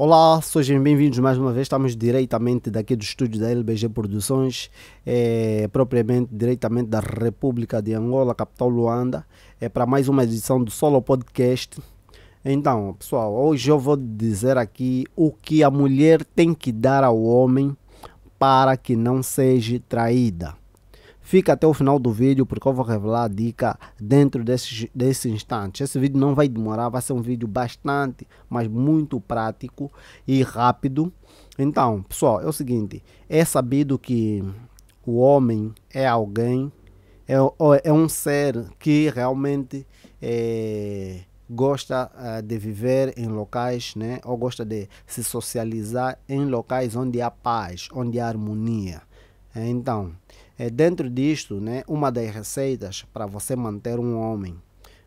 Olá, sejam bem-vindos mais uma vez. Estamos diretamente daqui do estúdio da LBG Produções, é, propriamente diretamente da República de Angola, capital Luanda, é para mais uma edição do Solo Podcast. Então, pessoal, hoje eu vou dizer aqui o que a mulher tem que dar ao homem para que não seja traída. Fica até o final do vídeo porque eu vou revelar a dica dentro desse, desse instante. Esse vídeo não vai demorar, vai ser um vídeo bastante, mas muito prático e rápido. Então, pessoal, é o seguinte: é sabido que o homem é alguém, é, é um ser que realmente é, gosta é, de viver em locais, né, ou gosta de se socializar em locais onde há paz, onde há harmonia. Então, é dentro disto, né, uma das receitas para você manter um homem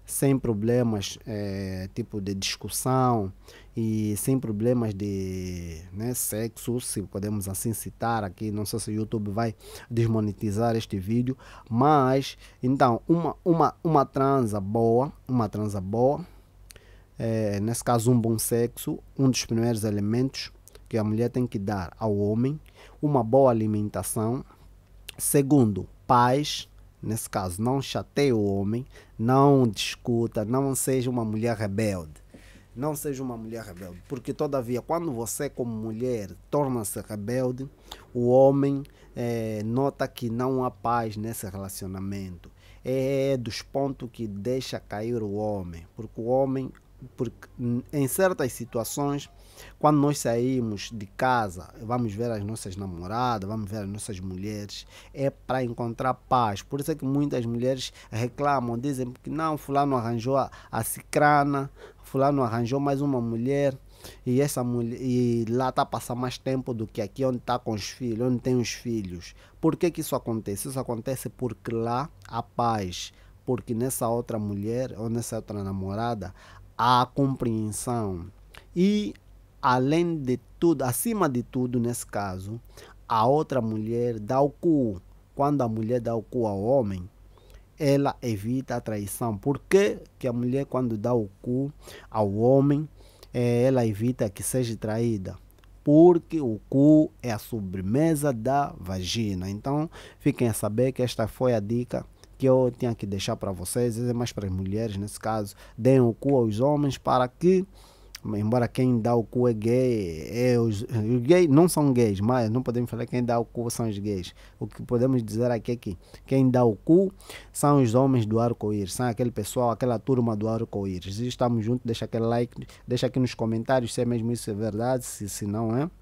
sem problemas é, tipo de discussão e sem problemas de né, sexo, se podemos assim citar aqui, não sei se o YouTube vai desmonetizar este vídeo, mas então uma, uma, uma transa boa, uma transa boa, é, nesse caso um bom sexo, um dos primeiros elementos que a mulher tem que dar ao homem, uma boa alimentação, Segundo, paz, nesse caso, não chateie o homem, não discuta, não seja uma mulher rebelde. Não seja uma mulher rebelde, porque todavia, quando você, como mulher, torna-se rebelde, o homem é, nota que não há paz nesse relacionamento. É dos pontos que deixa cair o homem, porque o homem porque em certas situações, quando nós saímos de casa, vamos ver as nossas namoradas, vamos ver as nossas mulheres, é para encontrar paz. Por isso é que muitas mulheres reclamam, dizem que não, fulano arranjou a, a cicrana, fulano arranjou mais uma mulher e essa mulher e lá está a passar mais tempo do que aqui onde está com os filhos, onde tem os filhos. Por que, que isso acontece? Isso acontece porque lá há paz. Porque nessa outra mulher ou nessa outra namorada a compreensão e além de tudo, acima de tudo nesse caso, a outra mulher dá o cu. Quando a mulher dá o cu ao homem, ela evita a traição. porque que, que a mulher quando dá o cu ao homem, eh, ela evita que seja traída? porque o cu é a sobremesa da vagina. Então, fiquem a saber que esta foi a dica que eu tinha que deixar para vocês, é mais para as mulheres nesse caso, deem o cu aos homens para que embora quem dá o cu é gay, é os, os gays não são gays, mas não podemos falar que quem dá o cu são os gays. O que podemos dizer aqui é que quem dá o cu são os homens do arco-íris, são aquele pessoal, aquela turma do arco-íris. Estamos juntos, deixa aquele like, deixa aqui nos comentários se é mesmo isso é verdade, se, se não é.